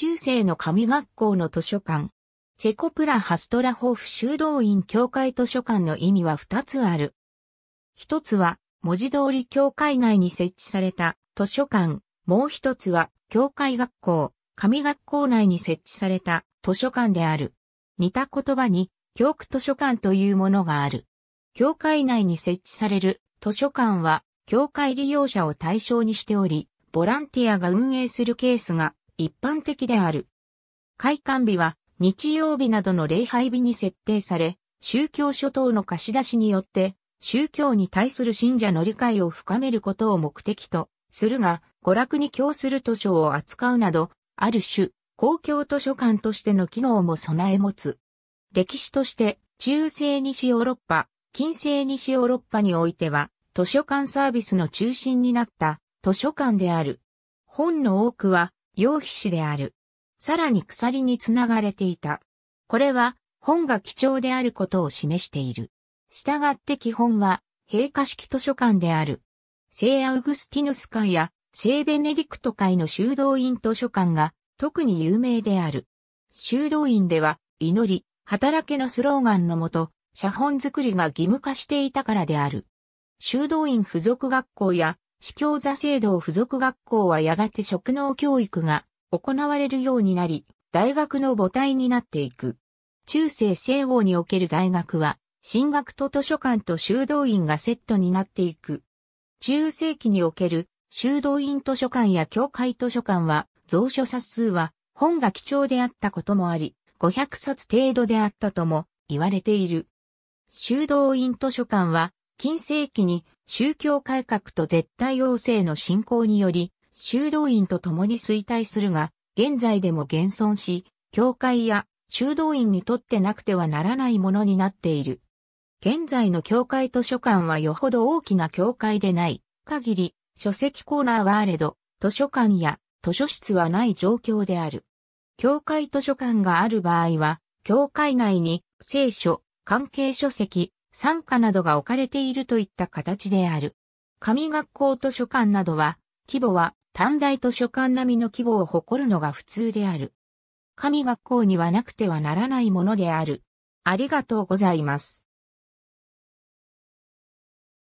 中世の神学校の図書館。チェコプラハストラホフ修道院教会図書館の意味は二つある。一つは、文字通り教会内に設置された図書館。もう一つは、教会学校、神学校内に設置された図書館である。似た言葉に、教区図書館というものがある。教会内に設置される図書館は、教会利用者を対象にしており、ボランティアが運営するケースが一般的である。開館日は日曜日などの礼拝日に設定され、宗教諸島の貸し出しによって、宗教に対する信者の理解を深めることを目的とするが、娯楽に供する図書を扱うなど、ある種、公共図書館としての機能も備え持つ。歴史として、中世西ヨーロッパ、近世西ヨーロッパにおいては、図書館サービスの中心になった図書館である。本の多くは楊皮紙である。さらに鎖につながれていた。これは本が貴重であることを示している。従って基本は閉会式図書館である。聖アウグスティヌス会や聖ベネディクト会の修道院図書館が特に有名である。修道院では祈り、働けのスローガンのもと、写本作りが義務化していたからである。修道院附属学校や司教座制度を付属学校はやがて職能教育が行われるようになり、大学の母体になっていく。中世西欧における大学は、進学と図書館と修道院がセットになっていく。中世紀における修道院図書館や教会図書館は、蔵書冊数は本が貴重であったこともあり、500冊程度であったとも言われている。修道院図書館は、近世紀に宗教改革と絶対王政の進行により、修道院と共に衰退するが、現在でも現存し、教会や修道院にとってなくてはならないものになっている。現在の教会図書館はよほど大きな教会でない限り、書籍コーナーはあれど、図書館や図書室はない状況である。教会図書館がある場合は、教会内に聖書、関係書籍、参加などが置かれているといった形である。神学校図書館などは、規模は短大図書館並みの規模を誇るのが普通である。神学校にはなくてはならないものである。ありがとうございます。